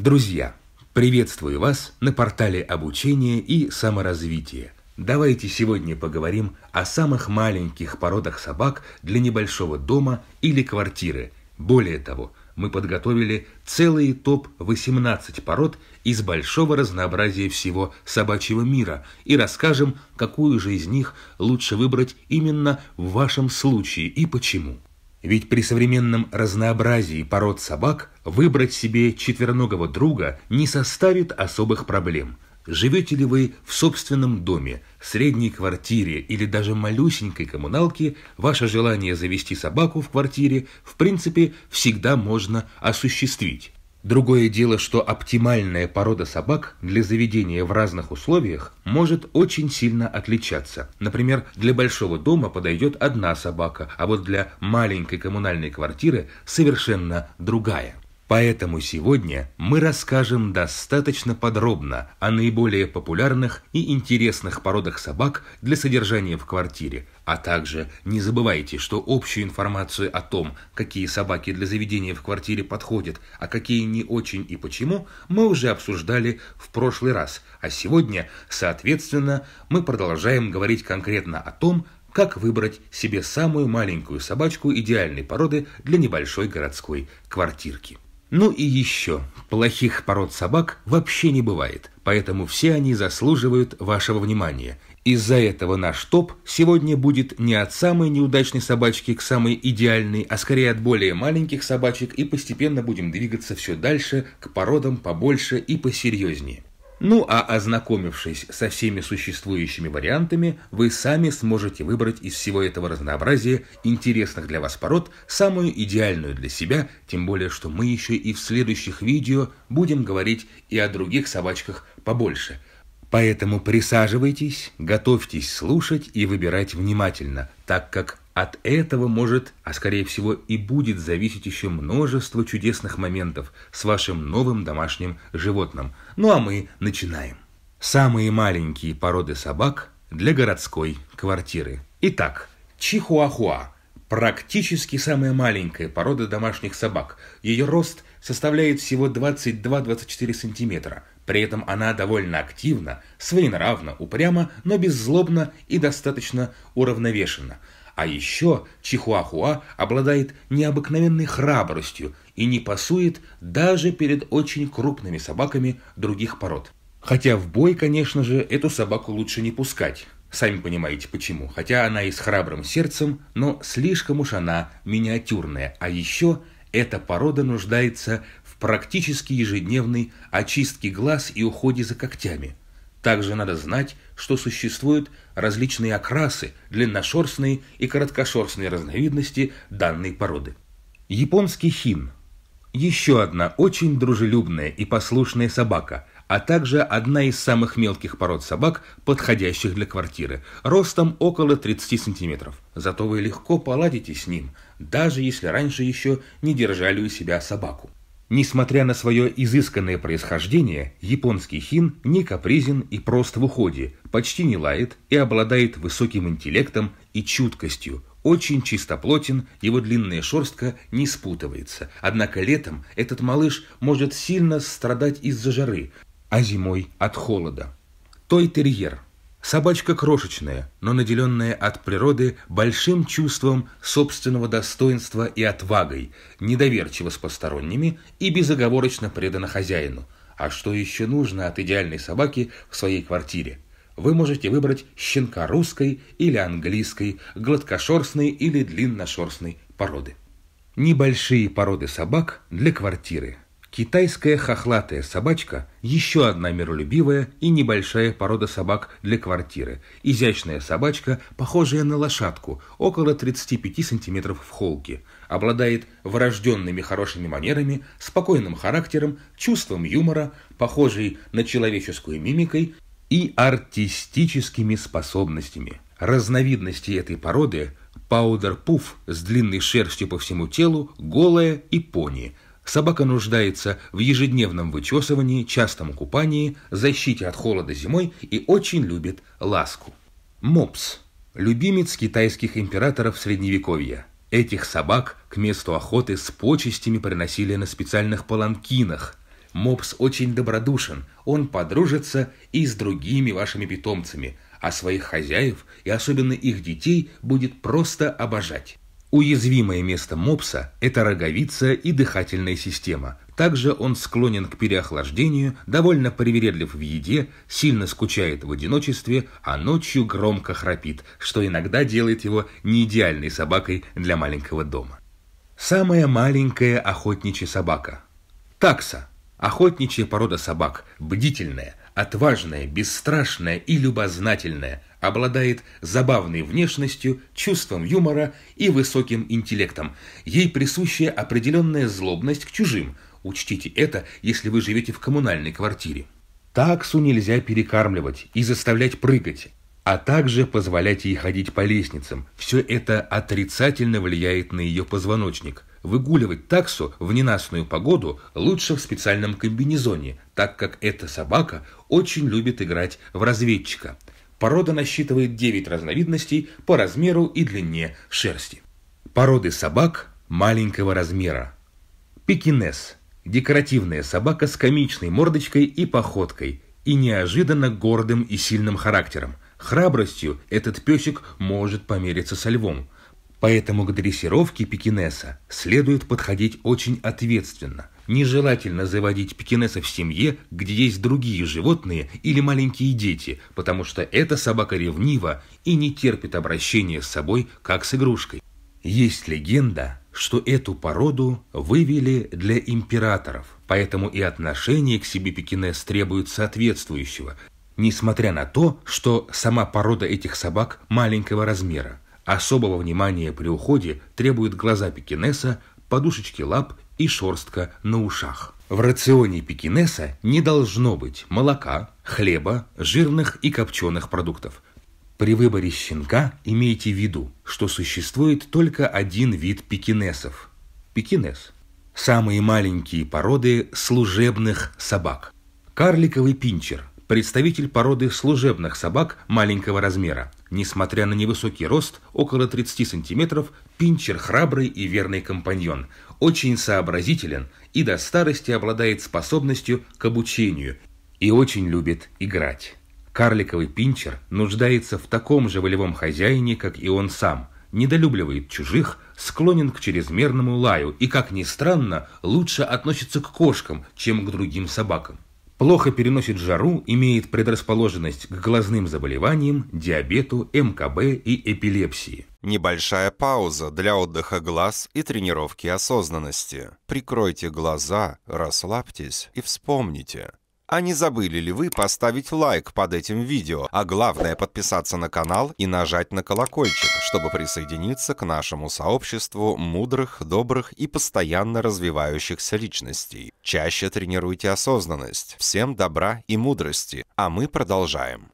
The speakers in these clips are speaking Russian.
Друзья, приветствую вас на портале обучения и саморазвития. Давайте сегодня поговорим о самых маленьких породах собак для небольшого дома или квартиры. Более того, мы подготовили целый топ-18 пород из большого разнообразия всего собачьего мира и расскажем, какую же из них лучше выбрать именно в вашем случае и почему. Ведь при современном разнообразии пород собак выбрать себе четвероногого друга не составит особых проблем. Живете ли вы в собственном доме, средней квартире или даже малюсенькой коммуналке, ваше желание завести собаку в квартире, в принципе, всегда можно осуществить. Другое дело, что оптимальная порода собак для заведения в разных условиях может очень сильно отличаться. Например, для большого дома подойдет одна собака, а вот для маленькой коммунальной квартиры совершенно другая. Поэтому сегодня мы расскажем достаточно подробно о наиболее популярных и интересных породах собак для содержания в квартире, а также не забывайте, что общую информацию о том, какие собаки для заведения в квартире подходят, а какие не очень и почему, мы уже обсуждали в прошлый раз, а сегодня, соответственно, мы продолжаем говорить конкретно о том, как выбрать себе самую маленькую собачку идеальной породы для небольшой городской квартирки. Ну и еще, плохих пород собак вообще не бывает, поэтому все они заслуживают вашего внимания. Из-за этого наш топ сегодня будет не от самой неудачной собачки к самой идеальной, а скорее от более маленьких собачек и постепенно будем двигаться все дальше к породам побольше и посерьезнее. Ну а ознакомившись со всеми существующими вариантами, вы сами сможете выбрать из всего этого разнообразия интересных для вас пород самую идеальную для себя, тем более, что мы еще и в следующих видео будем говорить и о других собачках побольше. Поэтому присаживайтесь, готовьтесь слушать и выбирать внимательно, так как от этого может, а скорее всего и будет зависеть еще множество чудесных моментов с вашим новым домашним животным. Ну а мы начинаем. Самые маленькие породы собак для городской квартиры. Итак, чихуахуа – практически самая маленькая порода домашних собак. Ее рост составляет всего 22-24 сантиметра. При этом она довольно активна, своенравна, упряма, но беззлобна и достаточно уравновешена. А еще Чихуахуа обладает необыкновенной храбростью и не пасует даже перед очень крупными собаками других пород. Хотя в бой, конечно же, эту собаку лучше не пускать. Сами понимаете почему. Хотя она и с храбрым сердцем, но слишком уж она миниатюрная. А еще эта порода нуждается практически ежедневной очистке глаз и уходе за когтями. Также надо знать, что существуют различные окрасы, длинношерстные и короткошерстные разновидности данной породы. Японский хин – еще одна очень дружелюбная и послушная собака, а также одна из самых мелких пород собак, подходящих для квартиры, ростом около 30 сантиметров. Зато вы легко поладите с ним, даже если раньше еще не держали у себя собаку. Несмотря на свое изысканное происхождение, японский хин не капризен и прост в уходе, почти не лает и обладает высоким интеллектом и чуткостью. Очень чистоплотен, его длинная шерстка не спутывается. Однако летом этот малыш может сильно страдать из-за жары, а зимой от холода. Той терьер – Собачка крошечная, но наделенная от природы большим чувством собственного достоинства и отвагой, недоверчива с посторонними и безоговорочно предана хозяину. А что еще нужно от идеальной собаки в своей квартире? Вы можете выбрать щенка русской или английской, гладкошерстной или длинношерстной породы. Небольшие породы собак для квартиры – Китайская хохлатая собачка – еще одна миролюбивая и небольшая порода собак для квартиры. Изящная собачка, похожая на лошадку, около 35 сантиметров в холке. Обладает врожденными хорошими манерами, спокойным характером, чувством юмора, похожей на человеческую мимикой и артистическими способностями. Разновидности этой породы – паудер-пуф с длинной шерстью по всему телу, голая и пони – Собака нуждается в ежедневном вычесывании, частом купании, защите от холода зимой и очень любит ласку. Мопс – любимец китайских императоров Средневековья. Этих собак к месту охоты с почестями приносили на специальных паланкинах. Мопс очень добродушен, он подружится и с другими вашими питомцами, а своих хозяев и особенно их детей будет просто обожать. Уязвимое место мопса – это роговица и дыхательная система. Также он склонен к переохлаждению, довольно привередлив в еде, сильно скучает в одиночестве, а ночью громко храпит, что иногда делает его не идеальной собакой для маленького дома. Самая маленькая охотничья собака. Такса. Охотничья порода собак, бдительная, отважная, бесстрашная и любознательная, обладает забавной внешностью, чувством юмора и высоким интеллектом. Ей присущая определенная злобность к чужим. Учтите это, если вы живете в коммунальной квартире. Таксу нельзя перекармливать и заставлять прыгать, а также позволять ей ходить по лестницам. Все это отрицательно влияет на ее позвоночник. Выгуливать таксу в ненастную погоду лучше в специальном комбинезоне, так как эта собака очень любит играть в разведчика – Порода насчитывает 9 разновидностей по размеру и длине шерсти. Породы собак маленького размера. Пекинес – декоративная собака с комичной мордочкой и походкой и неожиданно гордым и сильным характером. Храбростью этот песик может помериться со львом – Поэтому к дрессировке пекинеса следует подходить очень ответственно. Нежелательно заводить пекинеса в семье, где есть другие животные или маленькие дети, потому что эта собака ревнива и не терпит обращения с собой, как с игрушкой. Есть легенда, что эту породу вывели для императоров, поэтому и отношение к себе пекинес требует соответствующего, несмотря на то, что сама порода этих собак маленького размера – Особого внимания при уходе требуют глаза пекинеса, подушечки лап и шорстка на ушах. В рационе пекинеса не должно быть молока, хлеба, жирных и копченых продуктов. При выборе щенка имейте в виду, что существует только один вид пекинесов – пекинес. Самые маленькие породы служебных собак. Карликовый пинчер – представитель породы служебных собак маленького размера – Несмотря на невысокий рост, около 30 сантиметров, Пинчер храбрый и верный компаньон, очень сообразителен и до старости обладает способностью к обучению и очень любит играть. Карликовый Пинчер нуждается в таком же волевом хозяине, как и он сам, недолюбливает чужих, склонен к чрезмерному лаю и, как ни странно, лучше относится к кошкам, чем к другим собакам плохо переносит жару, имеет предрасположенность к глазным заболеваниям, диабету, МКБ и эпилепсии. Небольшая пауза для отдыха глаз и тренировки осознанности. Прикройте глаза, расслабьтесь и вспомните – а не забыли ли вы поставить лайк под этим видео, а главное подписаться на канал и нажать на колокольчик, чтобы присоединиться к нашему сообществу мудрых, добрых и постоянно развивающихся личностей. Чаще тренируйте осознанность. Всем добра и мудрости. А мы продолжаем.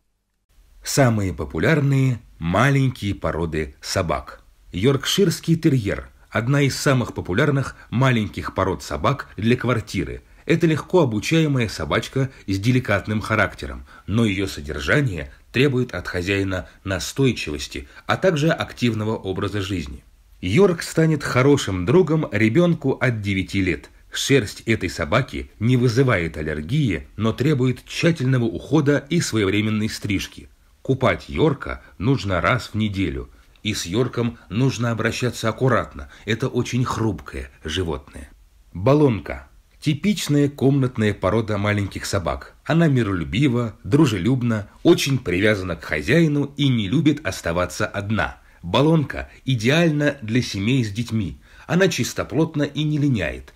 Самые популярные маленькие породы собак. Йоркширский терьер – одна из самых популярных маленьких пород собак для квартиры – это легко обучаемая собачка с деликатным характером, но ее содержание требует от хозяина настойчивости, а также активного образа жизни. Йорк станет хорошим другом ребенку от 9 лет. Шерсть этой собаки не вызывает аллергии, но требует тщательного ухода и своевременной стрижки. Купать Йорка нужно раз в неделю. И с Йорком нужно обращаться аккуратно. Это очень хрупкое животное. Балонка – Типичная комнатная порода маленьких собак. Она миролюбива, дружелюбна, очень привязана к хозяину и не любит оставаться одна. Балонка идеальна для семей с детьми. Она чистоплотна и не линяет.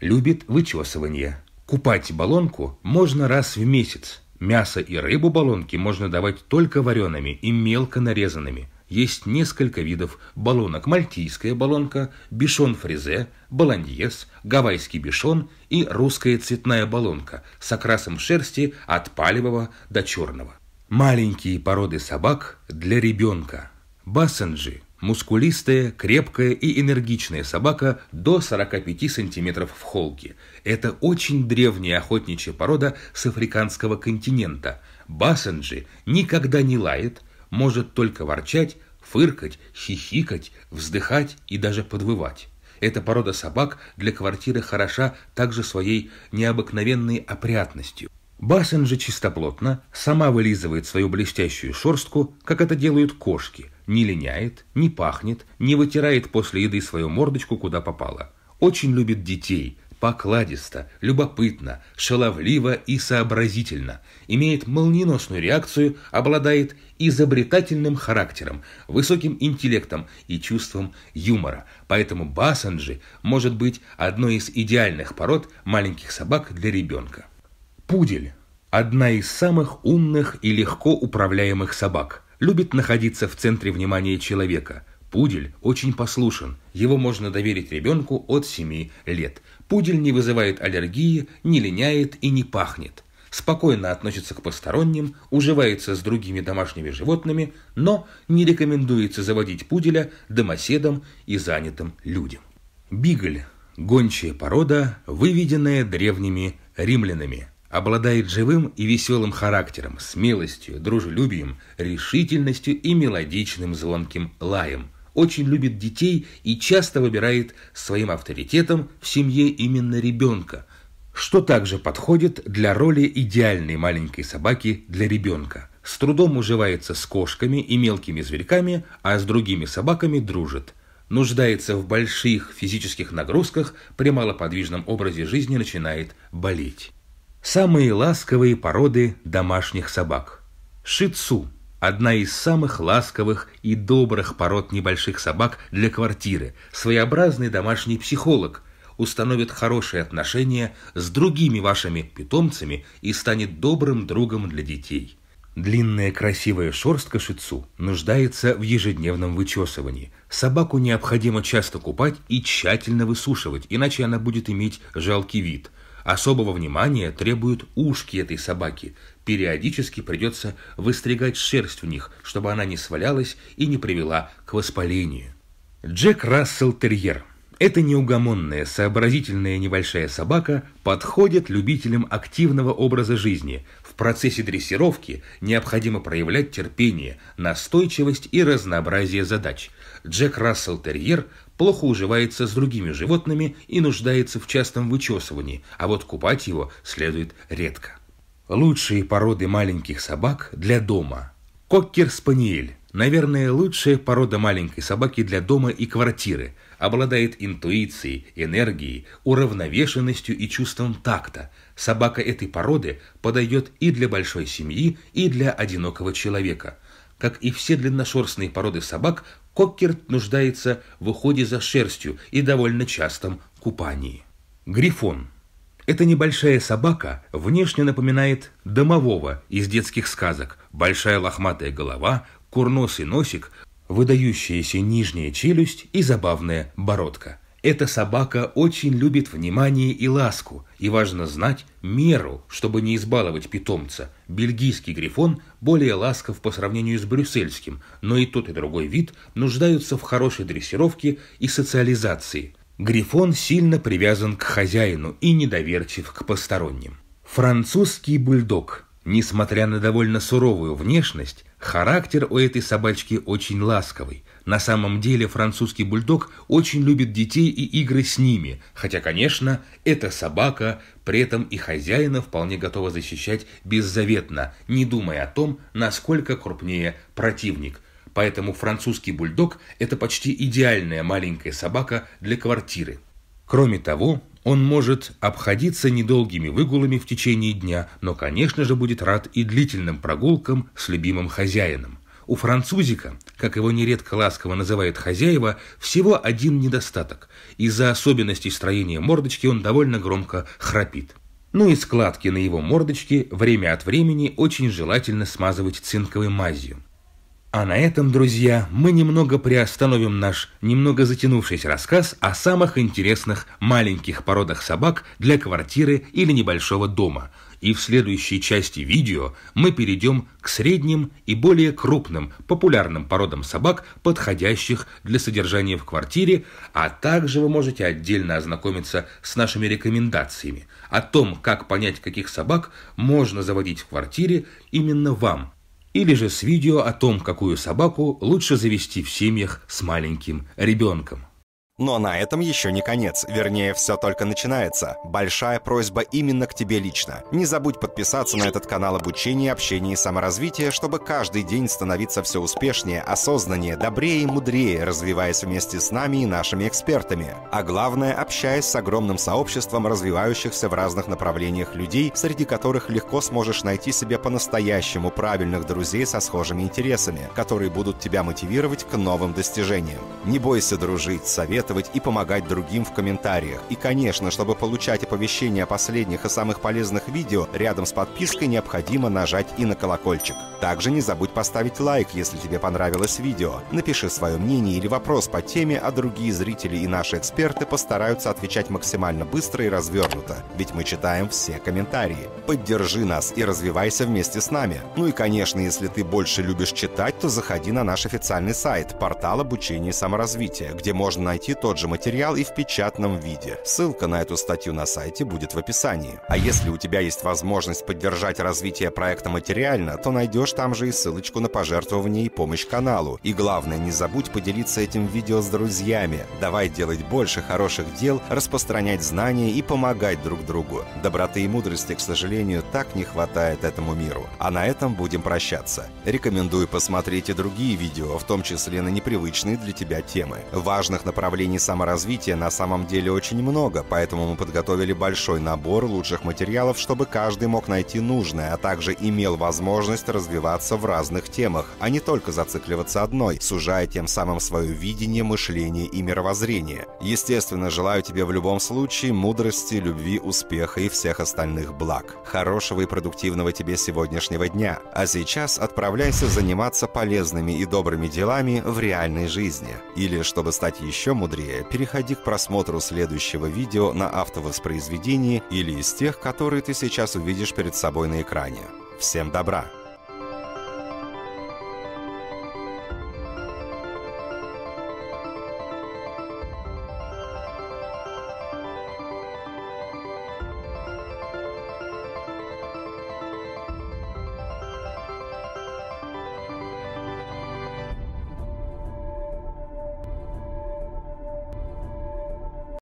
Любит вычесывание. Купать балонку можно раз в месяц. Мясо и рыбу балонки можно давать только вареными и мелко нарезанными – есть несколько видов баллонок. Мальтийская баллонка, бишон-фризе, баланьес, гавайский бишон и русская цветная баллонка с окрасом шерсти от палевого до черного. Маленькие породы собак для ребенка. Бассенджи – мускулистая, крепкая и энергичная собака до 45 сантиметров в холке. Это очень древняя охотничья порода с африканского континента. Бассенджи никогда не лает – может только ворчать, фыркать, хихикать, вздыхать и даже подвывать. Эта порода собак для квартиры хороша также своей необыкновенной опрятностью. Бассен же чистоплотно сама вылизывает свою блестящую шорстку, как это делают кошки, не линяет, не пахнет, не вытирает после еды свою мордочку куда попало. Очень любит детей, покладисто, любопытно, шаловливо и сообразительно, имеет молниеносную реакцию, обладает изобретательным характером, высоким интеллектом и чувством юмора. Поэтому басанджи может быть одной из идеальных пород маленьких собак для ребенка. Пудель – одна из самых умных и легко управляемых собак. Любит находиться в центре внимания человека – Пудель очень послушен, его можно доверить ребенку от 7 лет. Пудель не вызывает аллергии, не линяет и не пахнет. Спокойно относится к посторонним, уживается с другими домашними животными, но не рекомендуется заводить пуделя домоседам и занятым людям. Бигль – гончая порода, выведенная древними римлянами. Обладает живым и веселым характером, смелостью, дружелюбием, решительностью и мелодичным звонким лаем – очень любит детей и часто выбирает своим авторитетом в семье именно ребенка, что также подходит для роли идеальной маленькой собаки для ребенка. С трудом уживается с кошками и мелкими зверьками, а с другими собаками дружит. Нуждается в больших физических нагрузках, при малоподвижном образе жизни начинает болеть. Самые ласковые породы домашних собак. Шицу – одна из самых ласковых и добрых пород небольших собак для квартиры, своеобразный домашний психолог, установит хорошие отношения с другими вашими питомцами и станет добрым другом для детей. Длинная красивая шерстка шицу нуждается в ежедневном вычесывании. Собаку необходимо часто купать и тщательно высушивать, иначе она будет иметь жалкий вид – Особого внимания требуют ушки этой собаки. Периодически придется выстригать шерсть в них, чтобы она не свалялась и не привела к воспалению. Джек Рассел Терьер. Эта неугомонная, сообразительная небольшая собака подходит любителям активного образа жизни. В процессе дрессировки необходимо проявлять терпение, настойчивость и разнообразие задач. Джек Рассел Терьер плохо уживается с другими животными и нуждается в частом вычесывании, а вот купать его следует редко. Лучшие породы маленьких собак для дома. Коккер-спаниель. Наверное, лучшая порода маленькой собаки для дома и квартиры. Обладает интуицией, энергией, уравновешенностью и чувством такта. Собака этой породы подойдет и для большой семьи, и для одинокого человека – как и все длинношерстные породы собак, Коккер нуждается в уходе за шерстью и довольно частом купании. Грифон. Эта небольшая собака внешне напоминает домового из детских сказок. Большая лохматая голова, курносый носик, выдающаяся нижняя челюсть и забавная бородка – эта собака очень любит внимание и ласку, и важно знать меру, чтобы не избаловать питомца. Бельгийский грифон более ласков по сравнению с брюссельским, но и тот и другой вид нуждаются в хорошей дрессировке и социализации. Грифон сильно привязан к хозяину и недоверчив к посторонним. Французский бульдог. Несмотря на довольно суровую внешность, Характер у этой собачки очень ласковый. На самом деле французский бульдог очень любит детей и игры с ними, хотя, конечно, эта собака при этом и хозяина вполне готова защищать беззаветно, не думая о том, насколько крупнее противник. Поэтому французский бульдог – это почти идеальная маленькая собака для квартиры. Кроме того, он может обходиться недолгими выгулами в течение дня, но, конечно же, будет рад и длительным прогулкам с любимым хозяином. У французика, как его нередко ласково называют хозяева, всего один недостаток. Из-за особенностей строения мордочки он довольно громко храпит. Ну и складки на его мордочке время от времени очень желательно смазывать цинковой мазью. А на этом, друзья, мы немного приостановим наш немного затянувшийся рассказ о самых интересных маленьких породах собак для квартиры или небольшого дома. И в следующей части видео мы перейдем к средним и более крупным популярным породам собак, подходящих для содержания в квартире, а также вы можете отдельно ознакомиться с нашими рекомендациями о том, как понять, каких собак можно заводить в квартире именно вам, или же с видео о том, какую собаку лучше завести в семьях с маленьким ребенком. Но на этом еще не конец, вернее, все только начинается. Большая просьба именно к тебе лично. Не забудь подписаться на этот канал обучения, общения и саморазвития, чтобы каждый день становиться все успешнее, осознаннее, добрее и мудрее, развиваясь вместе с нами и нашими экспертами. А главное, общаясь с огромным сообществом развивающихся в разных направлениях людей, среди которых легко сможешь найти себе по-настоящему правильных друзей со схожими интересами, которые будут тебя мотивировать к новым достижениям. Не бойся дружить, совет зарабатывать и помогать другим в комментариях. И, конечно, чтобы получать оповещения о последних и самых полезных видео, рядом с подпиской необходимо нажать и на колокольчик. Также не забудь поставить лайк, если тебе понравилось видео. Напиши свое мнение или вопрос по теме, а другие зрители и наши эксперты постараются отвечать максимально быстро и развернуто, ведь мы читаем все комментарии. Поддержи нас и развивайся вместе с нами. Ну и, конечно, если ты больше любишь читать, то заходи на наш официальный сайт, портал обучения и саморазвития, где можно найти тот же материал и в печатном виде. Ссылка на эту статью на сайте будет в описании. А если у тебя есть возможность поддержать развитие проекта материально, то найдешь там же и ссылочку на пожертвование и помощь каналу. И главное, не забудь поделиться этим видео с друзьями. Давай делать больше хороших дел, распространять знания и помогать друг другу. Доброты и мудрости, к сожалению, так не хватает этому миру. А на этом будем прощаться. Рекомендую посмотреть и другие видео, в том числе на непривычные для тебя темы. Важных направлений направлений саморазвития на самом деле очень много, поэтому мы подготовили большой набор лучших материалов, чтобы каждый мог найти нужное, а также имел возможность развиваться в разных темах, а не только зацикливаться одной, сужая тем самым свое видение, мышление и мировоззрение. Естественно, желаю тебе в любом случае мудрости, любви, успеха и всех остальных благ. Хорошего и продуктивного тебе сегодняшнего дня. А сейчас отправляйся заниматься полезными и добрыми делами в реальной жизни. Или, чтобы стать еще мудрее, быстрее, переходи к просмотру следующего видео на автовоспроизведении или из тех, которые ты сейчас увидишь перед собой на экране. Всем добра!